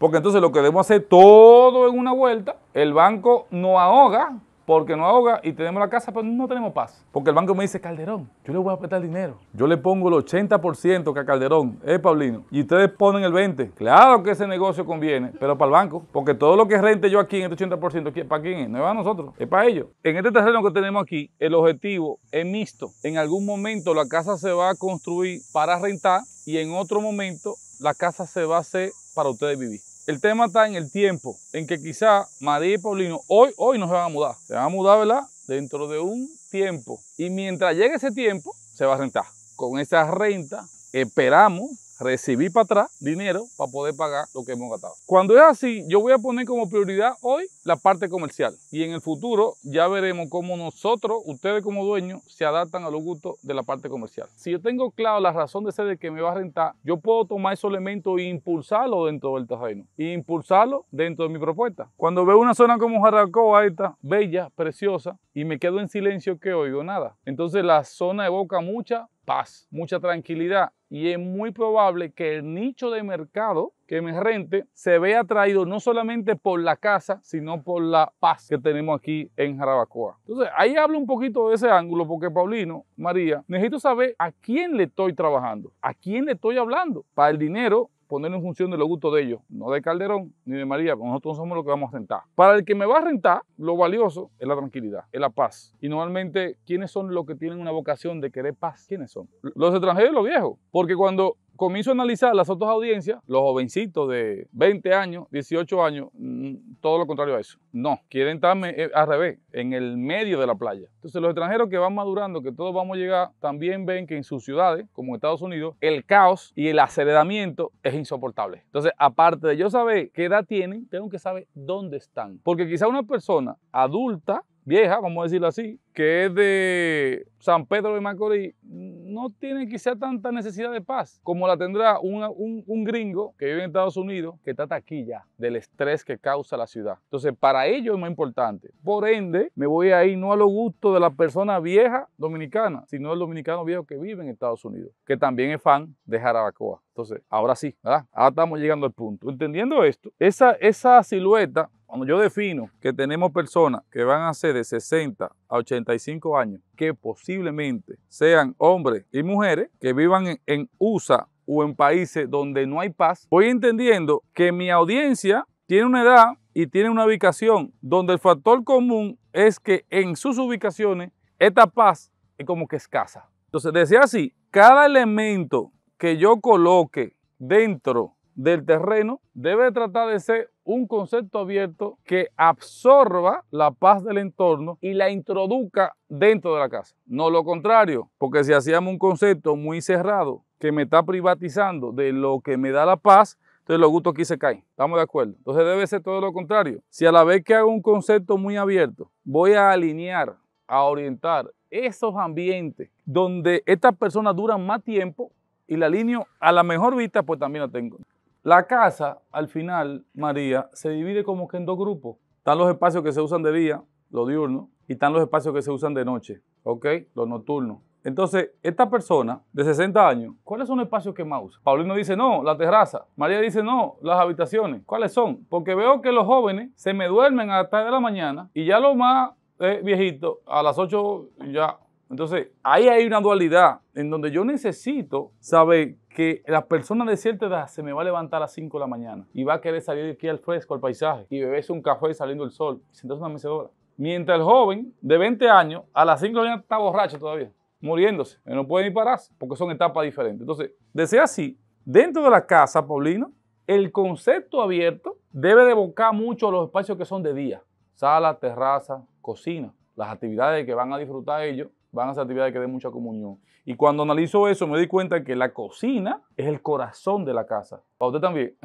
Porque entonces lo que debemos hacer todo en una vuelta, el banco no ahoga, porque no ahoga y tenemos la casa, pero no tenemos paz. Porque el banco me dice, Calderón, yo le voy a prestar dinero. Yo le pongo el 80% que a Calderón, eh, Paulino, y ustedes ponen el 20%. Claro que ese negocio conviene, pero para el banco, porque todo lo que rente yo aquí en este 80%, ¿para quién es? No es para nosotros, es para ellos. En este terreno que tenemos aquí, el objetivo es mixto. En algún momento la casa se va a construir para rentar y en otro momento la casa se va a hacer para ustedes vivir. El tema está en el tiempo, en que quizá María y Paulino hoy, hoy se van a mudar. Se van a mudar, ¿verdad? Dentro de un tiempo. Y mientras llegue ese tiempo, se va a rentar. Con esa renta esperamos recibir para atrás dinero para poder pagar lo que hemos gastado. Cuando es así, yo voy a poner como prioridad hoy la parte comercial. Y en el futuro ya veremos cómo nosotros, ustedes como dueños, se adaptan a los gustos de la parte comercial. Si yo tengo claro la razón de ser de que me va a rentar, yo puedo tomar ese elemento e impulsarlo dentro del terreno. E impulsarlo dentro de mi propuesta. Cuando veo una zona como Jaracoa, esta, bella, preciosa, y me quedo en silencio que oigo nada. Entonces la zona evoca mucha paz, mucha tranquilidad. Y es muy probable que el nicho de mercado que me rente se ve atraído no solamente por la casa, sino por la paz que tenemos aquí en Jarabacoa. Entonces, ahí hablo un poquito de ese ángulo, porque Paulino, María, necesito saber a quién le estoy trabajando, a quién le estoy hablando. Para el dinero, ponerlo en función de los gustos de ellos, no de Calderón ni de María, nosotros somos los que vamos a rentar. Para el que me va a rentar, lo valioso es la tranquilidad, es la paz. Y normalmente, ¿quiénes son los que tienen una vocación de querer paz? ¿Quiénes son? Los extranjeros y los viejos. Porque cuando comienzo a analizar las otras audiencias, los jovencitos de 20 años, 18 años, mm, todo lo contrario a eso. No, quieren estar eh, al revés, en el medio de la playa. Entonces los extranjeros que van madurando, que todos vamos a llegar, también ven que en sus ciudades, como Estados Unidos, el caos y el aceleramiento es insoportable. Entonces, aparte de yo saber qué edad tienen, tengo que saber dónde están. Porque quizá una persona adulta vieja, vamos a decirlo así, que es de San Pedro de Macorís, no tiene quizá tanta necesidad de paz como la tendrá un, gringo que vive en Estados Unidos, que está taquilla del estrés que causa la ciudad. Entonces, para ellos es más importante. Por ende, me voy a ir no a lo gusto de la persona vieja dominicana, sino del dominicano viejo que vive en Estados Unidos, que también es fan de Jarabacoa. Entonces, ahora sí, ¿verdad? Ahora estamos llegando al punto. Entendiendo esto, esa, esa silueta cuando yo defino que tenemos personas que van a ser de 60 a 85 años, que posiblemente sean hombres y mujeres que vivan en, USA o en países donde no hay paz, voy entendiendo que mi audiencia tiene una edad y tiene una ubicación donde el factor común es que en sus ubicaciones esta paz es como que escasa. Entonces, decía así, cada elemento que yo coloque dentro del terreno debe tratar de ser un concepto abierto que absorba la paz del entorno y la introduzca dentro de la casa. No lo contrario, porque si hacíamos un concepto muy cerrado que me está privatizando de lo que me da la paz, entonces los gustos aquí se caen. ¿Estamos de acuerdo? Entonces debe ser todo lo contrario. Si a la vez que hago un concepto muy abierto, voy a alinear, a orientar esos ambientes donde estas personas duran más tiempo y la alineo a la mejor vista, pues también la tengo. La casa, al final, María, se divide como que en dos grupos. Están los espacios que se usan de día, los diurnos, y están los espacios que se usan de noche, ¿ok? Los nocturnos. Entonces, esta persona de 60 años, ¿cuáles son los espacios que más usa? Paulino dice, no, la terraza. María dice, no, las habitaciones. ¿Cuáles son? Porque veo que los jóvenes se me duermen a las 3 de la mañana y ya los más eh, viejitos, a las 8 ya entonces, ahí hay una dualidad en donde yo necesito saber que la persona de cierta edad se me va a levantar a las 5 de la mañana y va a querer salir aquí al fresco, al paisaje, y beberse un café saliendo el sol, y sentarse una mecedora. Mientras el joven de 20 años a las 5 de la mañana está borracho todavía, muriéndose, no puede ni pararse, porque son etapas diferentes. Entonces, de así, dentro de la casa, Paulino, el concepto abierto debe de evocar mucho los espacios que son de día, sala, terraza, cocina, las actividades que van a disfrutar ellos van a hacer actividades que den mucha comunión. Y cuando analizo eso, me di cuenta que la cocina es el corazón de la casa. ¿Para usted también?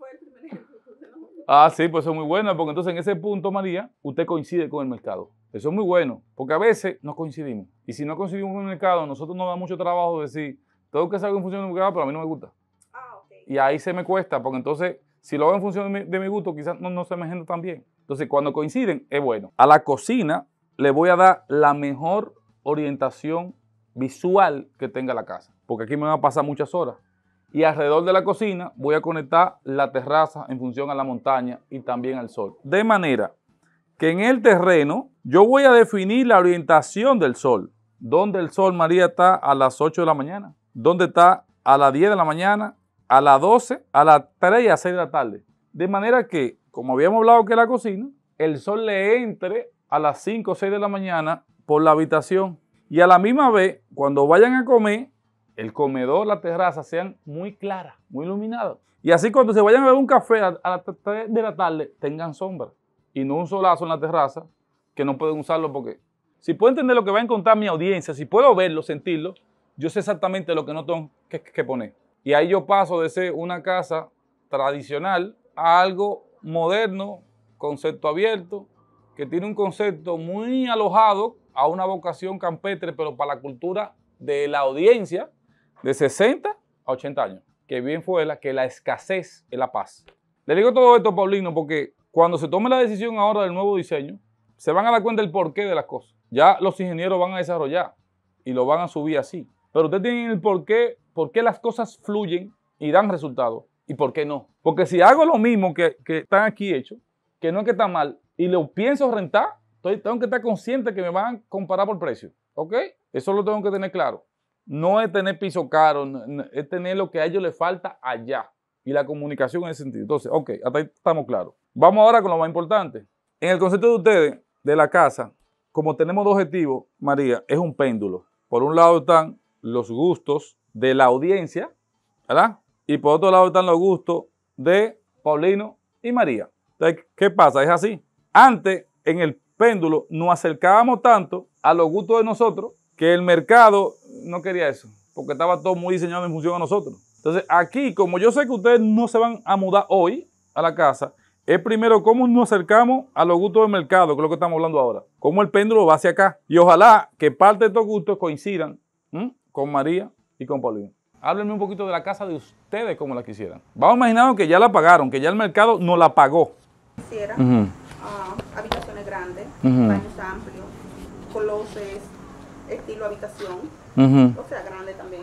ah, sí, pues eso es muy bueno, porque entonces en ese punto, María, usted coincide con el mercado. Eso es muy bueno, porque a veces no coincidimos. Y si no coincidimos con el mercado, nosotros nos da mucho trabajo decir, tengo que hacer en función del mercado, pero a mí no me gusta. Ah, okay. Y ahí se me cuesta, porque entonces, si lo hago en función de mi, gusto, quizás no, no se me agenda tan bien. Entonces, cuando coinciden, es bueno. A la cocina le voy a dar la mejor orientación visual que tenga la casa, porque aquí me van a pasar muchas horas. Y alrededor de la cocina voy a conectar la terraza en función a la montaña y también al sol. De manera que en el terreno yo voy a definir la orientación del sol. ¿Dónde el sol, María, está a las 8 de la mañana? ¿Dónde está a las 10 de la mañana? ¿A las 12? ¿A las 3 y a 6 de la tarde? De manera que, como habíamos hablado que la cocina, el sol le entre a las 5 o 6 de la mañana por la habitación. Y a la misma vez, cuando vayan a comer, el comedor, la terraza sean muy claras, muy iluminadas. Y así cuando se vayan a beber un café a, las 3 de la tarde, tengan sombra. Y no un solazo en la terraza, que no pueden usarlo porque... Si puedo entender lo que va a encontrar mi audiencia, si puedo verlo, sentirlo, yo sé exactamente lo que no tengo que, que poner. Y ahí yo paso de ser una casa tradicional a algo moderno, concepto abierto, que tiene un concepto muy alojado a una vocación campestre, pero para la cultura de la audiencia de 60 a 80 años, que bien fue la que la escasez es la paz. Le digo todo esto, Paulino, porque cuando se tome la decisión ahora del nuevo diseño, se van a dar cuenta del porqué de las cosas. Ya los ingenieros van a desarrollar y lo van a subir así. Pero ustedes tienen el porqué, por qué las cosas fluyen y dan resultados y por qué no. Porque si hago lo mismo que, que están aquí hechos, que no es que está mal, y lo pienso rentar, entonces tengo que estar consciente que me van a comparar por precio. ¿Ok? Eso lo tengo que tener claro. No es tener piso caro, es tener lo que a ellos les falta allá. Y la comunicación en ese sentido. Entonces, ok, hasta ahí estamos claros. Vamos ahora con lo más importante. En el concepto de ustedes, de la casa, como tenemos dos objetivos, María, es un péndulo. Por un lado están los gustos de la audiencia, ¿verdad? Y por otro lado están los gustos de Paulino y María. Entonces, ¿qué pasa? Es así. Antes, en el péndulo, nos acercábamos tanto a los gustos de nosotros que el mercado no quería eso, porque estaba todo muy diseñado en función a nosotros. Entonces, aquí, como yo sé que ustedes no se van a mudar hoy a la casa, es primero cómo nos acercamos a los gustos del mercado, que es lo que estamos hablando ahora. Cómo el péndulo va hacia acá. Y ojalá que parte de estos gustos coincidan con María y con Paulina. Háblenme un poquito de la casa de ustedes, como la quisieran. Vamos a imaginar que ya la pagaron, que ya el mercado nos la pagó habitaciones grandes, baños amplios, closets, estilo habitación, o sea, grande también,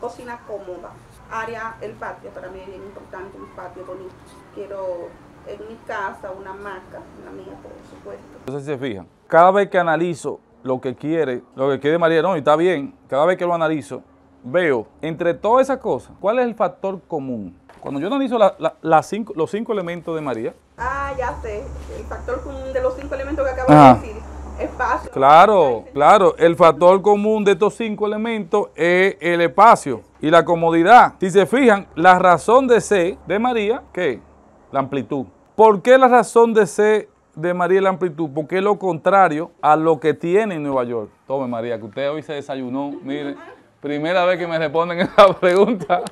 cocina cómoda, área, el patio, para mí es importante un patio bonito. Quiero en mi casa una marca, una mía, por supuesto. Entonces, si se fijan, cada vez que analizo lo que quiere, lo que quiere María, no, y está bien, cada vez que lo analizo, veo entre todas esas cosas, ¿cuál es el factor común? Cuando yo analizo la, los cinco elementos de María, Ah, ya sé. El factor común de los cinco elementos que acabas de decir. Espacio. Claro, claro. El factor común de estos cinco elementos es el espacio y la comodidad. Si se fijan, la razón de C de María, ¿qué? La amplitud. ¿Por qué la razón de C de María es la amplitud, porque es lo contrario a lo que tiene en Nueva York. Tome María, que usted hoy se desayunó. Mire, primera vez que me responden esa pregunta,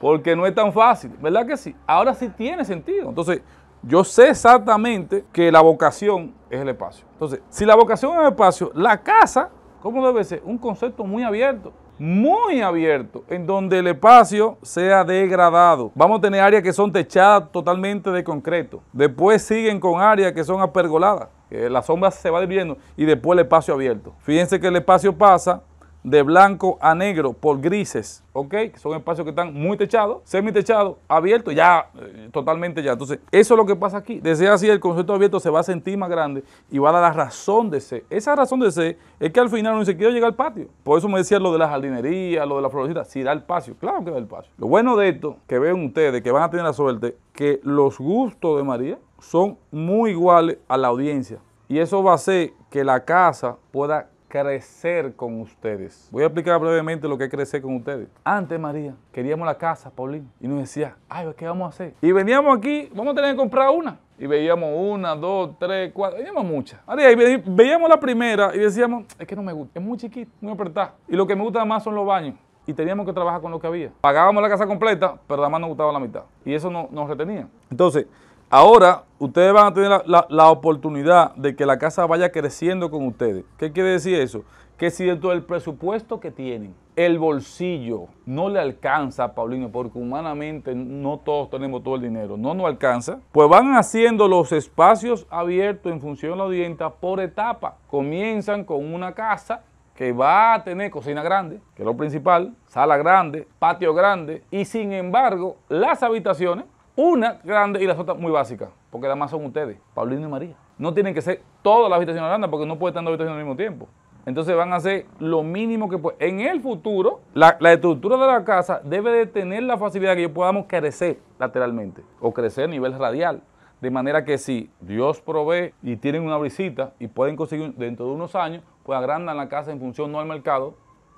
porque no es tan fácil, ¿verdad que sí? Ahora sí tiene sentido. Entonces, yo sé exactamente que la vocación es el espacio. Entonces, si la vocación es el espacio, la casa, ¿cómo debe ser? Un concepto muy abierto muy abierto, en donde el espacio sea degradado. Vamos a tener áreas que son techadas totalmente de concreto. Después siguen con áreas que son apergoladas. Que la sombra se va dividiendo y después el espacio abierto. Fíjense que el espacio pasa de blanco a negro por grises, ¿ok? son espacios que están muy techados, semi-techados, abiertos, ya, eh, totalmente ya. Entonces, eso es lo que pasa aquí. Desde así, el concepto abierto se va a sentir más grande y va a dar la razón de ser. Esa razón de ser es que al final no se quiere llegar al patio. Por eso me decía lo de la jardinería, lo de la florecita, si da el patio, claro que da el patio. Lo bueno de esto, que ven ustedes, que van a tener la suerte, que los gustos de María son muy iguales a la audiencia. Y eso va a hacer que la casa pueda crecer con ustedes. Voy a explicar brevemente lo que es crecer con ustedes. Antes, María, queríamos la casa, Paulín, y nos decía, ay, ¿qué vamos a hacer? Y veníamos aquí, vamos a tener que comprar una. Y veíamos una, dos, tres, cuatro, veíamos muchas. María, veíamos la primera y decíamos, es que no me gusta, es muy chiquita, muy apretada. Y lo que me gusta más son los baños. Y teníamos que trabajar con lo que había. Pagábamos la casa completa, pero además nos gustaba la mitad. Y eso no, nos retenía. Entonces, Ahora ustedes van a tener la, oportunidad de que la casa vaya creciendo con ustedes. ¿Qué quiere decir eso? Que si dentro del presupuesto que tienen, el bolsillo no le alcanza a Paulino, porque humanamente no todos tenemos todo el dinero, no nos alcanza, pues van haciendo los espacios abiertos en función de la audiencia por etapa. Comienzan con una casa que va a tener cocina grande, que es lo principal, sala grande, patio grande, y sin embargo, las habitaciones una grande y las otras muy básicas, porque además son ustedes, Paulino y María. No tienen que ser todas las habitaciones grandes porque no puede estar dos habitaciones al mismo tiempo. Entonces van a hacer lo mínimo que puede En el futuro, la, estructura de la casa debe de tener la facilidad que podamos crecer lateralmente o crecer a nivel radial. De manera que si Dios provee y tienen una visita y pueden conseguir dentro de unos años, pues agrandan la casa en función no al mercado,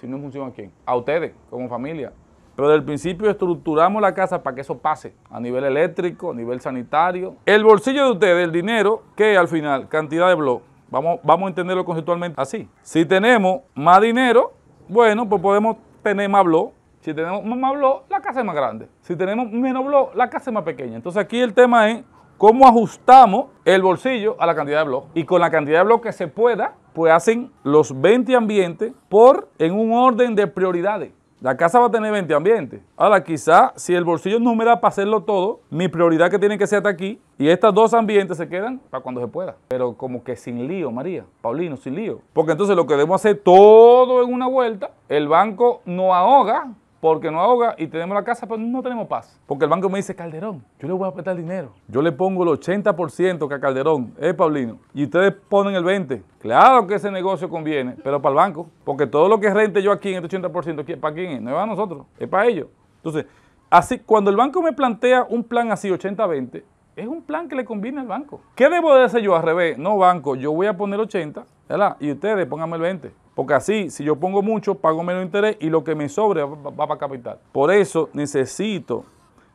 sino en función a quién. A ustedes, como familia, pero del principio estructuramos la casa para que eso pase a nivel eléctrico, a nivel sanitario. El bolsillo de ustedes, el dinero, que al final, cantidad de blog. Vamos, vamos a entenderlo conceptualmente así. Si tenemos más dinero, bueno, pues podemos tener más blog. Si tenemos más blog, la casa es más grande. Si tenemos menos blog, la casa es más pequeña. Entonces aquí el tema es cómo ajustamos el bolsillo a la cantidad de blog. Y con la cantidad de blog que se pueda, pues hacen los 20 ambientes por en un orden de prioridades. La casa va a tener 20 ambientes. Ahora, quizá si el bolsillo no me da para hacerlo todo, mi prioridad que tiene que ser hasta aquí y estas dos ambientes se quedan para cuando se pueda. Pero como que sin lío, María, Paulino, sin lío. Porque entonces lo que debemos hacer todo en una vuelta, el banco no ahoga porque no ahoga y tenemos la casa, pero no tenemos paz. Porque el banco me dice, Calderón, yo le voy a prestar dinero. Yo le pongo el 80% que a Calderón, eh, Paulino, y ustedes ponen el 20%. Claro que ese negocio conviene, pero para el banco, porque todo lo que rente yo aquí en este 80%, ¿para quién es? No es para nosotros, es para ellos. Entonces, así, cuando el banco me plantea un plan así, 80-20, es un plan que le conviene al banco. ¿Qué debo de hacer yo al revés? No, banco, yo voy a poner 80, ¿verdad? Y ustedes pónganme el 20. Porque así, si yo pongo mucho, pago menos interés y lo que me sobre va, para capital. Por eso necesito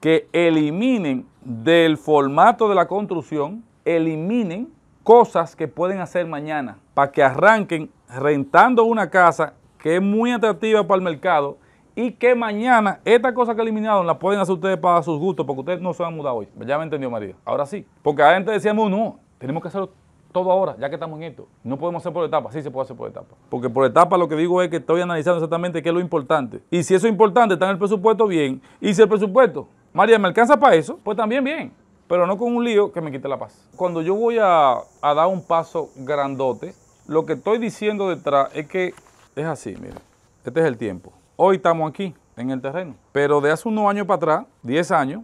que eliminen del formato de la construcción, eliminen cosas que pueden hacer mañana para que arranquen rentando una casa que es muy atractiva para el mercado y que mañana estas cosas que eliminaron las pueden hacer ustedes para sus gustos porque ustedes no se van a mudar hoy. Ya me entendió María. Ahora sí. Porque antes decíamos, no, tenemos que hacerlo todo ahora, ya que estamos en esto. No podemos hacer por etapas, sí se puede hacer por etapas. Porque por etapas lo que digo es que estoy analizando exactamente qué es lo importante. Y si eso es importante, está en el presupuesto, bien. Y si el presupuesto, María, ¿me alcanza para eso? Pues también bien. Pero no con un lío que me quite la paz. Cuando yo voy a, dar un paso grandote, lo que estoy diciendo detrás es que es así, miren. Este es el tiempo. Hoy estamos aquí, en el terreno. Pero de hace unos años para atrás, 10 años,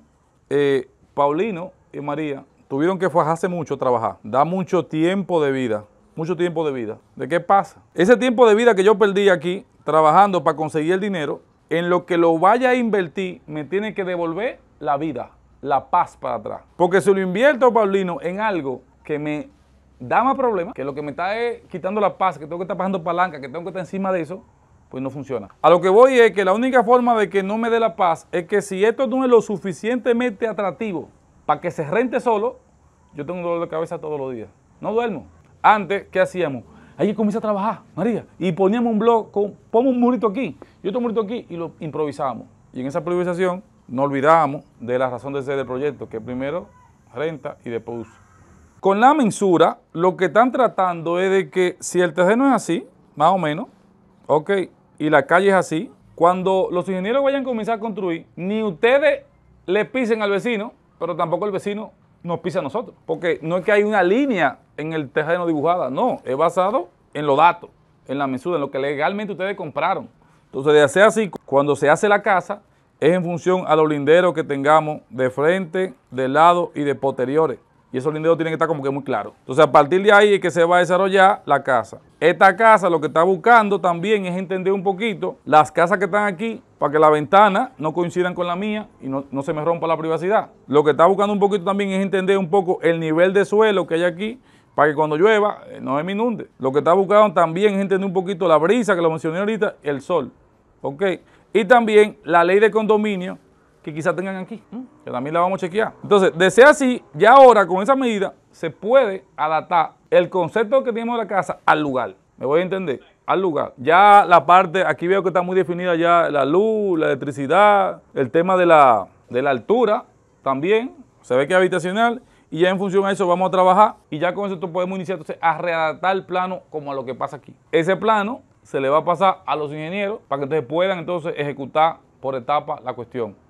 eh, Paulino y María Tuvieron que fajarse mucho trabajar. Da mucho tiempo de vida. Mucho tiempo de vida. ¿De qué pasa? Ese tiempo de vida que yo perdí aquí trabajando para conseguir el dinero, en lo que lo vaya a invertir, me tiene que devolver la vida, la paz para atrás. Porque si lo invierto, Paulino, en algo que me da más problemas, que lo que me está eh, quitando la paz, que tengo que estar pasando palanca, que tengo que estar encima de eso, pues no funciona. A lo que voy es que la única forma de que no me dé la paz es que si esto no es lo suficientemente atractivo para que se rente solo, yo tengo dolor de cabeza todos los días. No duermo. Antes, ¿qué hacíamos? Ahí comienza a trabajar, María, y poníamos un blog, con, pongo un murito aquí y otro murito aquí y lo improvisábamos. Y en esa improvisación no olvidábamos de la razón de ser del proyecto, que primero renta y después uso. Con la mensura, lo que están tratando es de que si el terreno es así, más o menos, ok, y la calle es así, cuando los ingenieros vayan a comenzar a construir, ni ustedes le pisen al vecino, pero tampoco el vecino nos pisa a nosotros, porque no es que hay una línea en el terreno dibujada, no, es basado en los datos, en la mesura, en lo que legalmente ustedes compraron. Entonces, de hacer así, cuando se hace la casa, es en función a los linderos que tengamos de frente, de lado y de posteriores y esos linderos tienen que estar como que muy claros. Entonces, a partir de ahí es que se va a desarrollar la casa. Esta casa lo que está buscando también es entender un poquito las casas que están aquí para que la ventana no coincidan con la mía y no, se me rompa la privacidad. Lo que está buscando un poquito también es entender un poco el nivel de suelo que hay aquí para que cuando llueva eh, no me inunde. Lo que está buscando también es entender un poquito la brisa que lo mencioné ahorita, el sol. Y también la ley de condominio que quizás tengan aquí, que también la vamos a chequear. Entonces, de ser así, ya ahora con esa medida se puede adaptar el concepto que tenemos de la casa al lugar. ¿Me voy a entender? Al lugar. Ya la parte, aquí veo que está muy definida ya la luz, la electricidad, el tema de la, altura también, se ve que es habitacional y ya en función a eso vamos a trabajar y ya con eso podemos iniciar entonces a readaptar el plano como a lo que pasa aquí. Ese plano se le va a pasar a los ingenieros para que ustedes puedan entonces ejecutar por etapa la cuestión.